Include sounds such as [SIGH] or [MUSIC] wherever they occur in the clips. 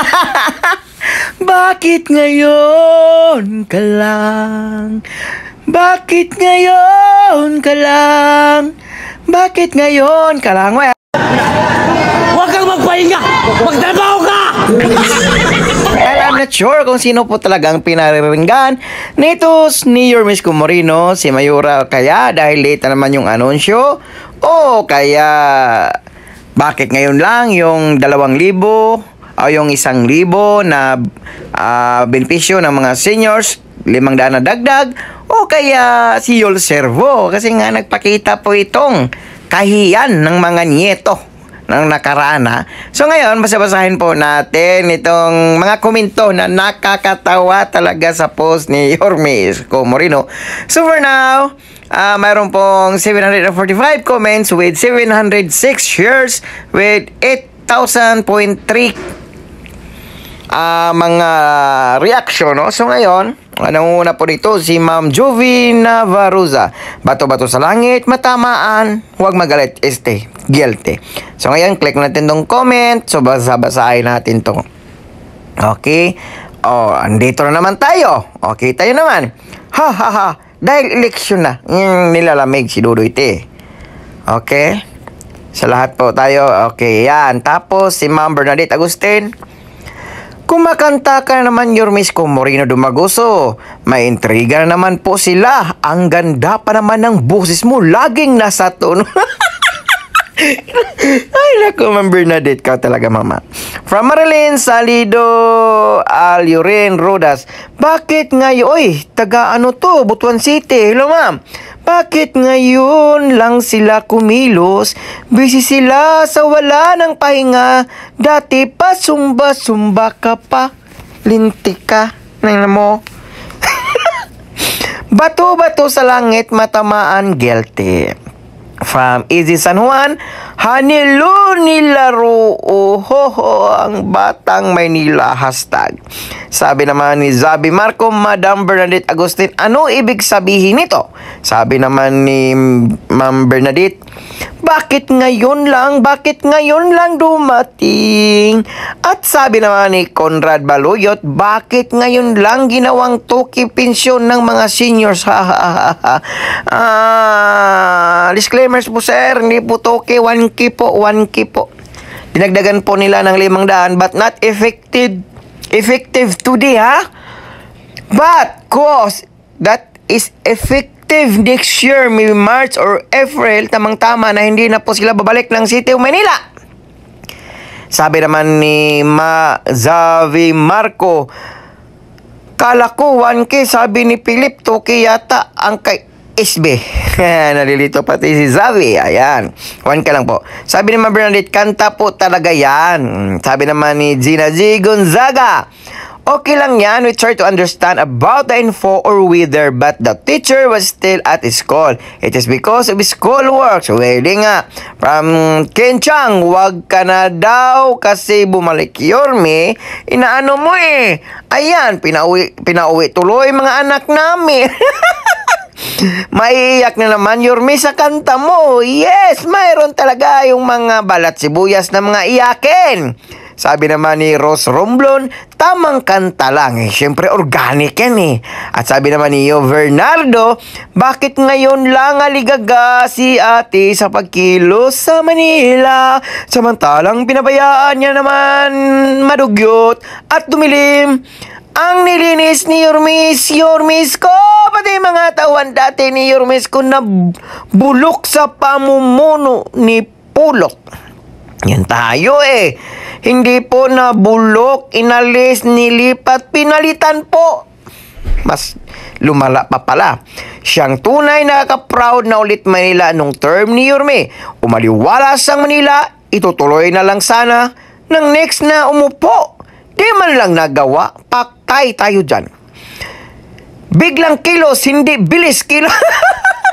[LAUGHS] Bakit ngayon ka lang? Bakit ngayon ka lang? Bakit ngayon ka lang? Well, Huwag kang magpahinga! Magtrabaho ka! And [LAUGHS] I'm not sure kung sino po talaga ang pinariringgan nito ni Your Miss Comorino, si Mayura kaya dahil late naman yung anunsyo o kaya bakit ngayon lang yung dalawang libo o ah, yung isang libo na uh, benepisyo ng mga seniors, limang daan na dagdag, o kaya si Yol Servo kasi nga nagpakita po itong kahiyan ng mga nieto ng nakaraan ha. So ngayon, basa po natin itong mga komento na nakakatawa talaga sa post ni Yormis Isko Moreno. So for now, uh, mayroon pong 745 comments with 706 shares with 8,000.3 uh, mga reaction. No? So ngayon, una po dito si Ma'am Jovi Navaruza. Bato-bato sa langit, matamaan, huwag magalit, este, guilty. So ngayon, click natin tong comment. So basa-basahin natin to. Okay? Oh, andito na naman tayo. Okay, tayo naman. Ha ha ha. Dahil eleksyon na. Mm, nilalamig si Dudoy T. Okay? Sa lahat po tayo. Okay, yan. Tapos si Ma'am Bernadette Agustin. Kumakanta ka naman your Miss Moreno Dumaguso. May intriga na naman po sila. Ang ganda pa naman ng busis mo. Laging nasa tono. [LAUGHS] Ay, naku, Ma'am Bernadette ka talaga, Mama. From Marilyn Salido, Alurin Rodas. Bakit ngayon? Oy, taga ano to? Butuan City. Hello, Ma'am. Bakit ngayon lang sila kumilos? Busy sila sa wala ng pahinga. Dati pa sumba-sumba ka pa. Lintik ka. Nangin mo. [LAUGHS] Bato-bato sa langit matamaan guilty. From Easy San Juan, Hanilo nilaro o hoho ang batang Maynila hashtag. Sabi naman ni Zabi Marco, Madam Bernadette Agustin, ano ibig sabihin nito? Sabi naman ni Ma'am Bernadette, bakit ngayon lang, bakit ngayon lang dumating? At sabi naman ni Conrad Baloyot bakit ngayon lang ginawang toki pensyon ng mga seniors? [LAUGHS] ah, disclaimers po sir, hindi po toki 1 1K po, 1K po. Dinagdagan po nila ng 500 but not effective effective today ha. But course that is effective next year, may March or April, tamang-tama na hindi na po sila babalik ng City of Manila. Sabi naman ni Ma Zavi Marco, Kala ko 1K sabi ni Philip 2K yata ang kay SB. [LAUGHS] Nalilito pati si Zavi. Ayan. One ka lang po. Sabi ni Bernadette, kanta po talaga yan. Sabi naman ni Gina G. Gonzaga. Okay lang yan, we try to understand about the info or whether but the teacher was still at school. It is because of school works. Pwede nga. From Kenchang, wag ka na daw kasi bumalik Yorme. Inaano mo eh. Ayan, pinauwi, pinauwi tuloy mga anak namin. [LAUGHS] Maiiyak na naman Yorme sa kanta mo. Yes, mayroon talaga yung mga balat sibuyas na mga iyakin. Sabi naman ni Rose Romblon, tamang kanta lang. Eh, Siyempre, organic yan eh. At sabi naman ni Yo Bernardo, bakit ngayon lang aligaga si ate sa pagkilos sa Manila? Samantalang pinabayaan niya naman madugyot at dumilim. Ang nilinis ni Yormis, Yormis ko, pati mga tawan dati ni Yormis ko na bulok sa pamumuno ni Pulot. Yan tayo eh. Hindi po na bulok, inalis, nilipat, pinalitan po. Mas lumala pa pala. Siyang tunay nakaka-proud na ulit Manila nung term ni Yurme. Umaliwala sang Manila, itutuloy na lang sana ng next na umupo. Di man lang nagawa, paktay tayo dyan. Biglang kilos, hindi bilis kilos. [LAUGHS]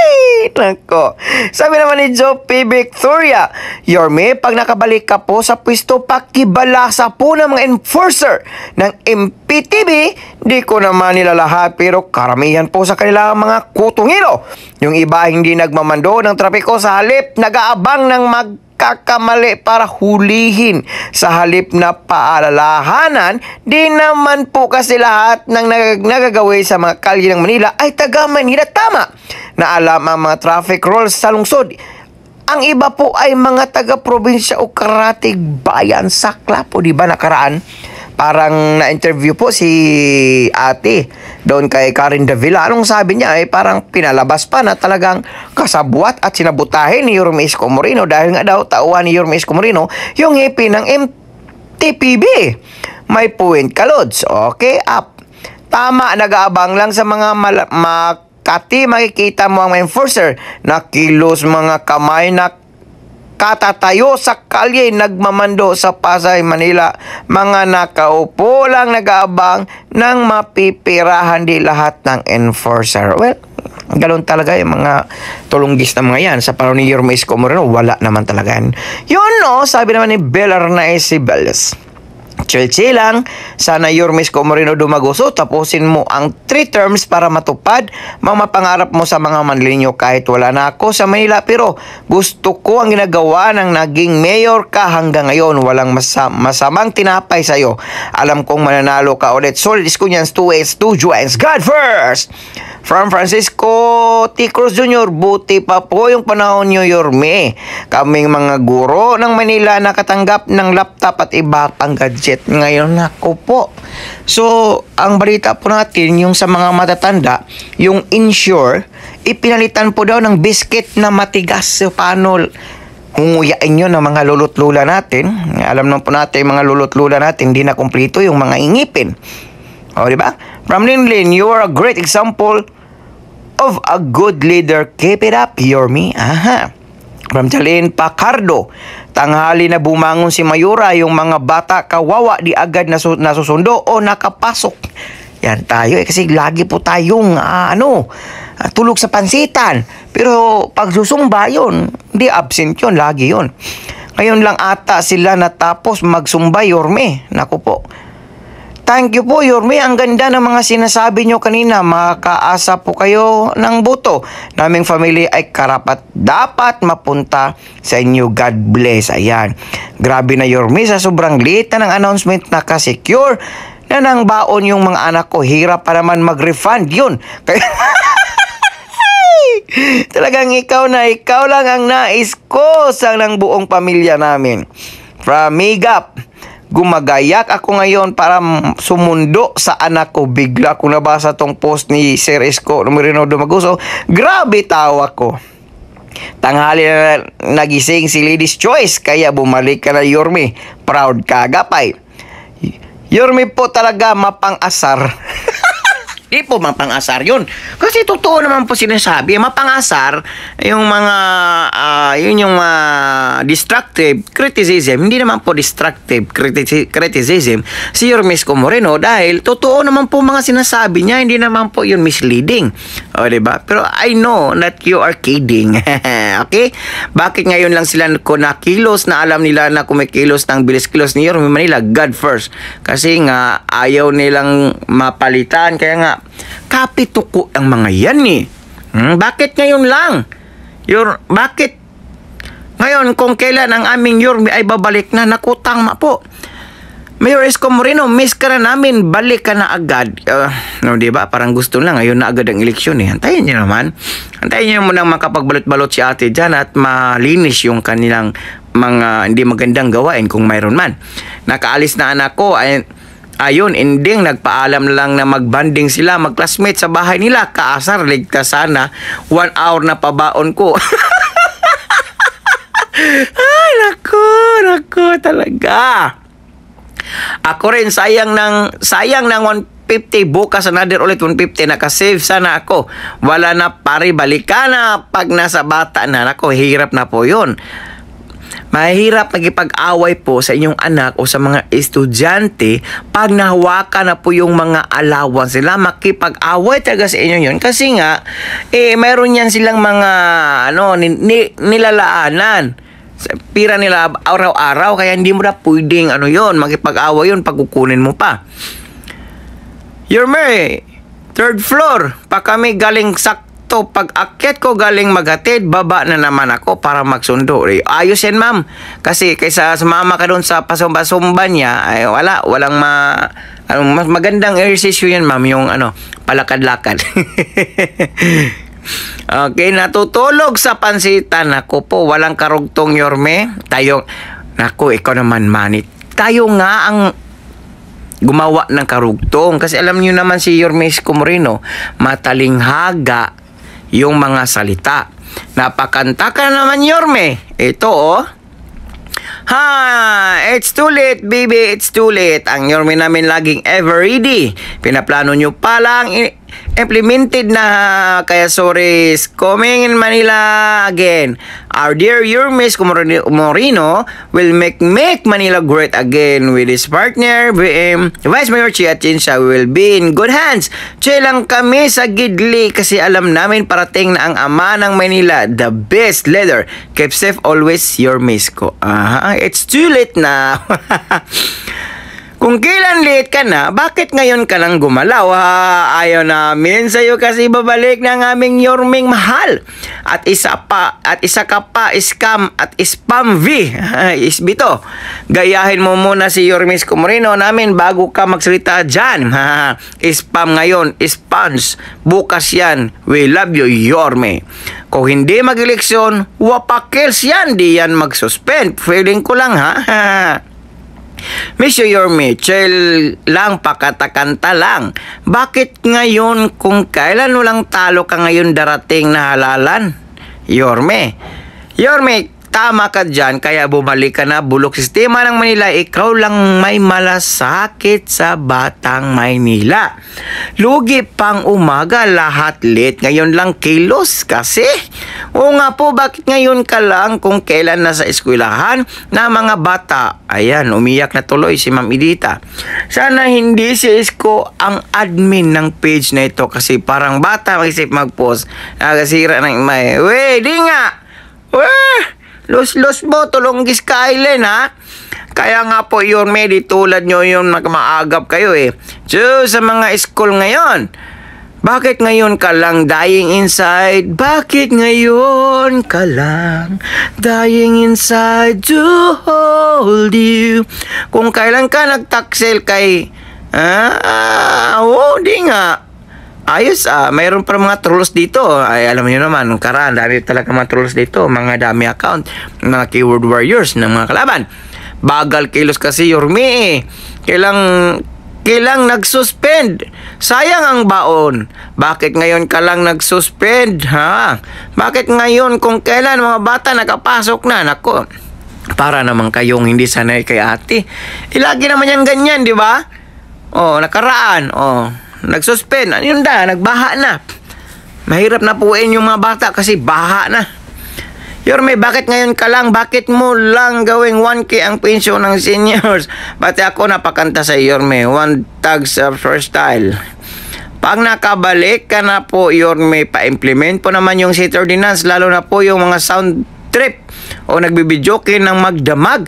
Ay, nako. Sabi naman ni Joe P. Victoria, Yorme, pag nakabalik ka po sa pwesto, pakibalasa po ng mga enforcer ng MPTB. Di ko naman nila lahat pero karamihan po sa kanila mga kutungiro. Yung iba hindi nagmamando ng trapiko sa halip, nagaabang aabang ng mag pagkakamali para hulihin sa halip na paalalahanan, di naman po kasi lahat ng nag- nagagaway sa mga kalye ng Manila ay taga Manila tama na alam ang mga traffic rules sa lungsod. Ang iba po ay mga taga-probinsya o karatig bayan sakla po, di ba nakaraan? parang na-interview po si ate doon kay Karen Davila. Anong sabi niya ay eh, parang pinalabas pa na talagang kasabuat at sinabutahin ni Yorme Isko dahil nga daw tauhan ni Yorme Isko yung hipi e ng MTPB. May point ka, Lods. Okay, up. Tama, nag-aabang lang sa mga mal- makati makikita mo ang enforcer na kilos mga kamay na katatayo sa kalye nagmamando sa Pasay, Manila. Mga nakaupo lang nag-aabang ng mapipirahan di lahat ng enforcer. Well, Ganun talaga yung mga tulunggis na mga yan. Sa panahon ni Yorme Isko Moreno, wala naman talaga yan. Yun no, sabi naman ni Bel Arnaiz Sibeles. Chelsea lang. Sana your Yormis Comorino dumaguso. Tapusin mo ang 3 terms para matupad mga pangarap mo sa mga manlinyo kahit wala na ako sa Manila. Pero gusto ko ang ginagawa ng naging mayor ka hanggang ngayon. Walang masamang tinapay sa'yo. Alam kong mananalo ka ulit. Solid Escunians 2-8, 2 Juans. God first! From Francisco T. Cruz Jr., buti pa po yung panahon nyo, Yorme. Kaming mga guro ng Manila nakatanggap ng laptop at iba pang gadget budget ngayon ako po. So, ang balita po natin, yung sa mga matatanda, yung insure, ipinalitan po daw ng biscuit na matigas. sa paano hunguyain nyo ng mga lulot lula natin? Alam naman po natin, mga lulot lula natin, hindi na kumplito yung mga ingipin. O, di ba? From Linlin, you are a great example of a good leader. Keep it up, Yormi. Aha. Ramjalin Pacardo. Tanghali na bumangon si Mayura, yung mga bata kawawa di agad nasusundo o nakapasok. Yan tayo eh kasi lagi po tayong uh, ano, ah, tulog sa pansitan. Pero pag susumba yun, hindi absent yun, lagi yun. Ngayon lang ata sila natapos magsumba yorme. Naku po, Thank you po, Yorme. Ang ganda ng mga sinasabi nyo kanina. Makaasa po kayo ng boto. Naming family ay karapat dapat mapunta sa inyo. God bless. Ayan. Grabe na, Yorme. Sa sobrang liit na ng announcement na ka-secure na nang baon yung mga anak ko. Hirap pa naman mag-refund yun. [LAUGHS] Kaya... Talagang ikaw na, ikaw lang ang nais ko sa ng buong pamilya namin. From Migap gumagayak ako ngayon para sumundo sa anak ko. Bigla ko nabasa tong post ni Sir Esco Numerino Dumaguso. Grabe tawa ko. Tanghali na nagising si Ladies Choice kaya bumalik ka na Yormi. Proud kagapay. Yormi po talaga mapang-asar. [LAUGHS] Di po mapangasar yun. Kasi totoo naman po sinasabi, mapangasar yung mga, uh, yun yung uh, destructive criticism. Hindi naman po destructive criti- criticism si Yormes Moreno dahil totoo naman po mga sinasabi niya, hindi naman po yun misleading. O, ba? Diba? Pero I know that you are kidding. [LAUGHS] okay? Bakit ngayon lang sila ko na kilos na alam nila na kumikilos ng bilis-kilos ni Yorme Manila? God first. Kasi nga, ayaw nilang mapalitan. Kaya nga, kapituko ang mga yan eh. Hmm, bakit ngayon lang? Your, bakit? Ngayon, kung kailan ang aming Yorme ay babalik na nakutang ma po. Mayor Esco Moreno, miss ka na namin, balik ka na agad. Uh, no, di ba? Parang gusto lang, ngayon na agad ang eleksyon eh. Antayin niyo naman. Antayin niyo muna makapagbalot-balot si ate dyan at malinis yung kanilang mga hindi magandang gawain kung mayroon man. Nakaalis na anak ko, ay, ayun, ending, nagpaalam lang na magbanding sila, magclassmate sa bahay nila. Kaasar, ligtas sana, one hour na pabaon ko. [LAUGHS] Ay, nako, nako talaga. Ako rin, sayang ng, sayang ng 150. Bukas another ulit 150. Nakasave sana ako. Wala na pare, balikan na pag nasa bata na. Nako, hirap na po yun. Mahirap magipag-away po sa inyong anak o sa mga estudyante pag nahawakan na po yung mga alawan sila. Makipag-away talaga sa inyo yun kasi nga, eh, mayroon yan silang mga ano, ni, ni, nilalaanan pira nila araw-araw kaya hindi mo na pwedeng ano yon makipag-away yon pagkukunin mo pa your may third floor pa kami galing sakto pag akyat ko galing magatid baba na naman ako para magsundo ayos yan ma'am kasi kaysa sumama ka doon sa pasumba-sumba niya ay wala walang ma ano, mas magandang exercise yun ma'am yung ano palakad-lakad [LAUGHS] Okay, natutulog sa pansitan. Ako po, walang karugtong yorme. Tayo, naku, ikaw naman manit. Tayo nga ang gumawa ng karugtong. Kasi alam niyo naman si Yorme Escomorino, matalinghaga yung mga salita. Napakanta ka naman, Yorme. Ito, oh. Ha! It's too late, baby. It's too late. Ang Yorme namin laging ever ready. Pinaplano nyo pa lang implemented na kaya sorry coming in Manila again our dear Hermes Moreno will make make Manila great again with his partner BM Vice Mayor Chia Chinsa will be in good hands chill lang kami sa Gidli kasi alam namin parating na ang ama ng Manila the best leader keep safe always your miss ko uh -huh. it's too late now [LAUGHS] Kung kailan late ka na, bakit ngayon ka lang gumalaw ha? Ayaw namin sa'yo kasi babalik ng aming yorming mahal. At isa pa, at isa ka pa, scam at spam V. [LAUGHS] Isbito, gayahin mo muna si Yormis Comorino namin bago ka magsalita dyan. Ha? [LAUGHS] Spam ngayon, spams. Bukas yan. We love you, Yorme. Kung hindi mag-eleksyon, wapakils yan, di yan mag-suspend. Feeling ko lang ha. [LAUGHS] Mr. Yorme, chill lang, pakatakanta lang. Bakit ngayon kung kailan walang talo ka ngayon darating na halalan? Yorme, Yorme, Tama ka dyan, kaya bumalik ka na bulok sistema ng Manila, ikaw lang may malasakit sa Batang Maynila. Lugi pang umaga, lahat lit. ngayon lang kilos kasi. O nga po, bakit ngayon ka lang kung kailan na sa eskwelahan na mga bata? Ayan, umiyak na tuloy si Ma'am Edita. Sana hindi si Isko ang admin ng page na ito kasi parang bata mag-isip mag-post. Nagasira ng may, wey, di nga! Wey! Los-los mo, Tulonggis ka Island, ha? Kaya nga po yun, Medi, tulad nyo yung nagmaagap kayo eh. So, sa mga school ngayon, bakit ngayon ka lang dying inside? Bakit ngayon ka lang dying inside to hold you? Kung kailan ka nagtaksil kay... Ah, ah oo, di nga ayos ah, mayroon pa mga trolls dito. Ay, alam niyo naman, karan, dami talaga mga trolls dito, mga dami account, mga keyword warriors ng mga kalaban. Bagal kilos kasi Yormi eh. Kailang, kailang nagsuspend. Sayang ang baon. Bakit ngayon ka lang nagsuspend, ha? Bakit ngayon kung kailan mga bata nakapasok na? Nako, para naman kayong hindi sanay kay ate. Ilagi eh, naman yan ganyan, di ba? Oh, nakaraan. Oh, nagsuspend, ano yun da, nagbaha na. Mahirap na puin eh, yung mga bata kasi baha na. Yorme, bakit ngayon ka lang? Bakit mo lang gawing 1K ang pensyon ng seniors? [LAUGHS] Pati ako napakanta sa Yorme, one tag sa first style. Pag nakabalik ka na po, Yorme, pa-implement po naman yung seat ordinance, lalo na po yung mga sound trip o nagbibidyoke ng magdamag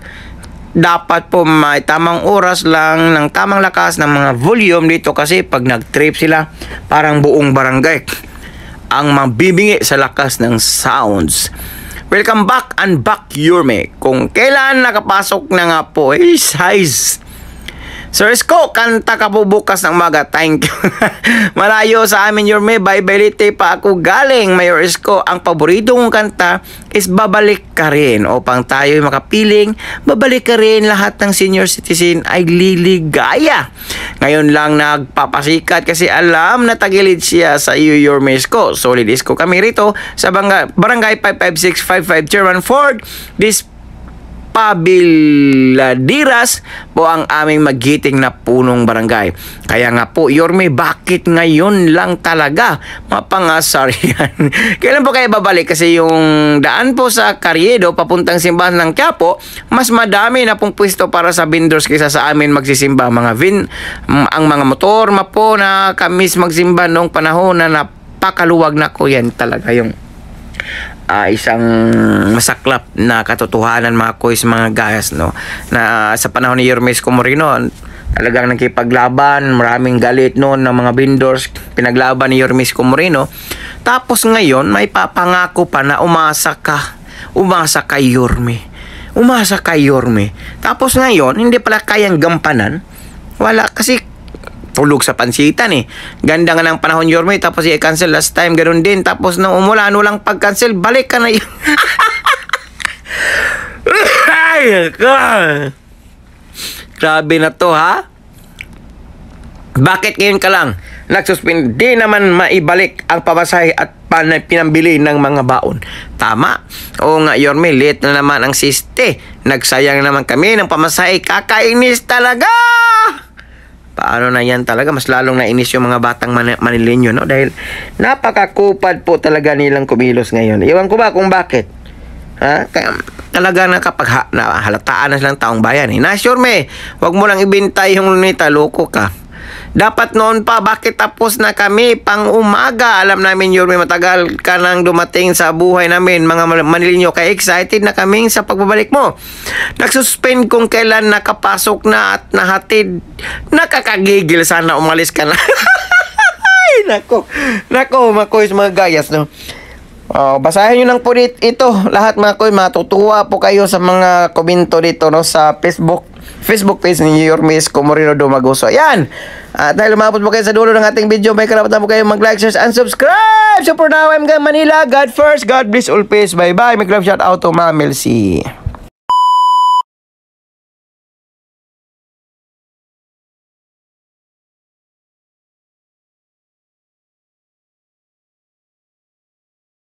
dapat po may tamang oras lang ng tamang lakas ng mga volume dito kasi pag nag-trip sila parang buong barangay ang mabibingi sa lakas ng sounds. Welcome back and back Yurme. Kung kailan nakapasok na nga po eh, size Sir Isko, kanta ka po bukas ng maga. Thank you. [LAUGHS] Malayo sa amin your may Baybalite pa ako galing. Mayor Isko, ang paborito kanta is Babalik Ka Rin. Upang tayo makapiling, babalik ka rin lahat ng senior citizen ay liligaya. Ngayon lang nagpapasikat kasi alam na tagilid siya sa iyo your Isko. Solid Isko kami rito sa Barangay 55655 German Ford. This Pabiladiras po ang aming magiting na punong barangay. Kaya nga po, Yorme, bakit ngayon lang talaga mapangasar [LAUGHS] yan? Kailan po kayo babalik? Kasi yung daan po sa Carriedo, papuntang simbahan ng Quiapo, mas madami na pong pwesto para sa vendors kaysa sa amin magsisimba. Mga vin, ang mga motor mapo na kamis magsimba noong panahon na napakaluwag na ko yan talaga yung uh, isang masaklap na katotohanan mga kois mga guys no na uh, sa panahon ni Hermes Comorino talagang nakipaglaban maraming galit noon ng mga vendors pinaglaban ni Hermes Comorino tapos ngayon may papangako pa na umasa ka umasa kay Yorme umasa kay Yorme tapos ngayon hindi pala kayang gampanan wala kasi tulog sa pansitan eh. Ganda nga ng panahon Yorme, tapos i-cancel last time, ganun din. Tapos nung umulan, lang pag-cancel, balik ka na yun. [LAUGHS] Ay, Grabe na to, ha? Bakit ngayon ka lang nagsuspend? Di naman maibalik ang pamasahe at pan pinambili ng mga baon. Tama. O nga, Yorme, late na naman ang siste. Nagsayang naman kami ng pamasahe. Kakainis talaga! paano na yan talaga mas lalong nainis yung mga batang man Manilenyo no dahil napakakupad po talaga nilang kumilos ngayon iwan ko ba kung bakit ha Kaya, mm, talaga na kapag ha, na, halataan na silang taong bayan eh. na sure me wag mo lang ibintay yung lunita loko ka dapat noon pa, bakit tapos na kami pang umaga? Alam namin yun, may matagal ka nang dumating sa buhay namin, mga Manilinyo. Kaya excited na kaming sa pagbabalik mo. Nagsuspend kung kailan nakapasok na at nahatid. Nakakagigil, sana umalis ka na. [LAUGHS] Ay, nako. Nako, makoy mga gayas, no? Oh, basahin nyo lang po dito, ito lahat mga koy, matutuwa po kayo sa mga komento dito no sa Facebook Facebook page ni Your Miss Comorino Dumaguso. Ayan! At dahil umabot mo kayo sa dulo ng ating video, may karapatan po kayo mag-like, share, and subscribe! So for now, I'm Gang Manila. God first, God bless all peace. Bye-bye. May club shout out to Ma'am Melcy.